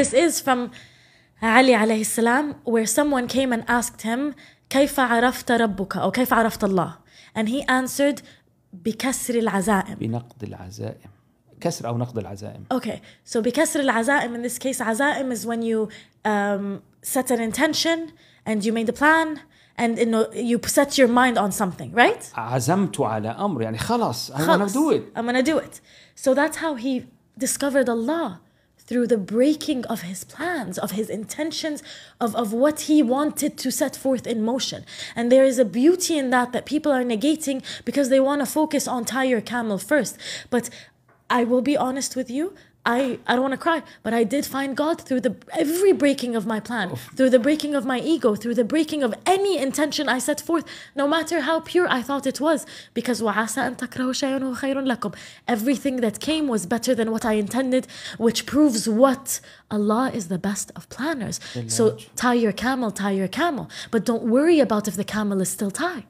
This is from Ali عليه السلام where someone came and asked him كيف عرفت ربك أو كيف عرفت الله and he answered بكسر العزائم بنقد العزائم كسر أو نقد العزائم Okay so بكسر العزائم in this case عزائم is when you um, set an intention and you made a plan and you set your mind on something right عزمت على أمر يعني خلاص I'm خلص. gonna do it I'm gonna do it so that's how he discovered Allah through the breaking of his plans, of his intentions, of, of what he wanted to set forth in motion. And there is a beauty in that that people are negating because they want to focus on tie your camel first. But I will be honest with you. I, I don't want to cry, but I did find God through the every breaking of my plan, through the breaking of my ego, through the breaking of any intention I set forth, no matter how pure I thought it was. Because everything that came was better than what I intended, which proves what Allah is the best of planners. So tie your camel, tie your camel, but don't worry about if the camel is still tied.